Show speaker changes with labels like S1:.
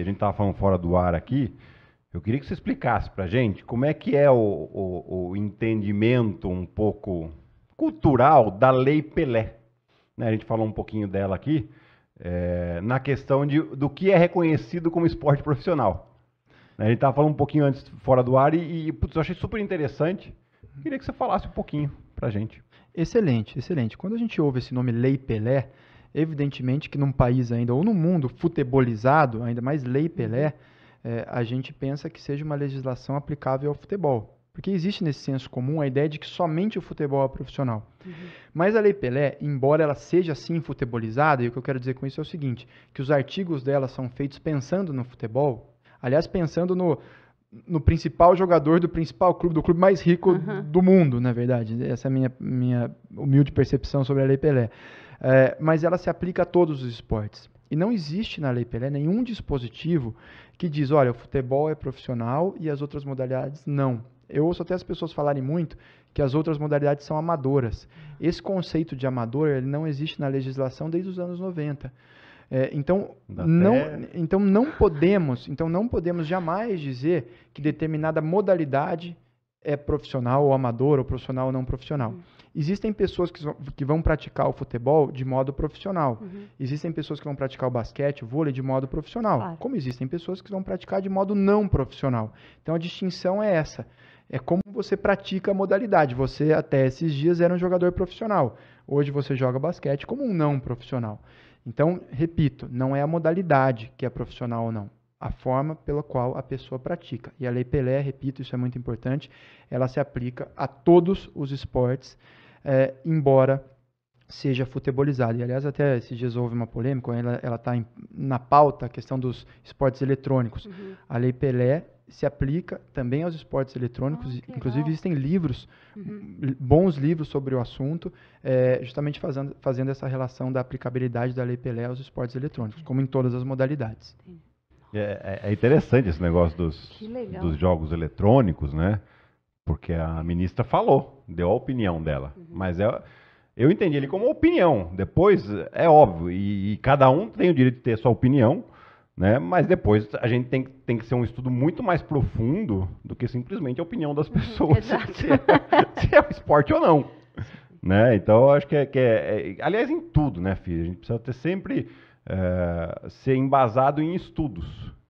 S1: a gente estava falando fora do ar aqui, eu queria que você explicasse para gente como é que é o, o, o, entendimento um pouco cultural da Lei Pelé. Né? A gente falou um pouquinho dela aqui, é, na questão de, do que é reconhecido como esporte profissional. Né? A gente estava falando um pouquinho antes fora do ar e, e putz, eu achei super interessante. Queria que você falasse um pouquinho para gente. Excelente, excelente. Quando a gente ouve esse
S2: nome Lei Pelé, Evidentemente que num país ainda, ou no mundo futebolizado, ainda mais lei Pelé, uhum. é, a gente pensa que seja uma legislação aplicável ao futebol. Porque existe nesse senso comum a ideia de que somente o futebol é profissional. Uhum. Mas a Lei Pelé, embora ela seja assim futebolizada, e o que eu quero dizer com isso é o seguinte: que os artigos dela são feitos pensando no futebol, aliás, pensando no, no principal jogador do principal clube, do clube mais rico uhum. do mundo, na verdade. Essa é a minha, minha humilde percepção sobre a Lei Pelé. É, mas ela se aplica a todos os esportes. E não existe na Lei Pelé nenhum dispositivo que diz, olha, o futebol é profissional e as outras modalidades não. Eu ouço até as pessoas falarem muito que as outras modalidades são amadoras. Esse conceito de amador ele não existe na legislação desde os anos 90. É, então, não, então não podemos, então não podemos jamais dizer que determinada modalidade é profissional ou amador ou profissional ou não profissional. Hum. Existem pessoas que, que vão praticar o futebol de modo profissional. Uhum. Existem pessoas que vão praticar o basquete, o vôlei de modo profissional. Claro. Como existem pessoas que vão praticar de modo não profissional. Então a distinção é essa. É como você pratica a modalidade. Você até esses dias era um jogador profissional. Hoje você joga basquete como um não profissional. Então, repito, não é a modalidade que é profissional ou não a forma pela qual a pessoa pratica. E a Lei Pelé, repito, isso é muito importante, ela se aplica a todos os esportes é, embora seja futebolizado. E, aliás, até se dias houve uma polêmica, ela está na pauta, a questão dos esportes eletrônicos. Uhum. A Lei Pelé se aplica também aos esportes eletrônicos, ah, inclusive legal. existem livros, uhum. bons livros sobre o assunto, é, justamente fazendo, fazendo essa relação da aplicabilidade da Lei Pelé aos esportes eletrônicos, é. como em todas as modalidades.
S1: É, é, é interessante esse negócio dos, dos jogos eletrônicos, né? Porque a ministra falou, deu a opinião dela. Uhum. Mas é, eu entendi ele como opinião. Depois, é óbvio, e, e, cada um tem o direito de ter sua opinião, né? mas depois a gente tem, tem que ser um estudo muito mais profundo do que simplesmente a opinião das uhum, pessoas, uhum, se, é, se é um esporte ou não. Né? Então, eu acho que, é, que é, é, aliás, em tudo, né, filho? A gente precisa ter sempre é, ser embasado em estudos.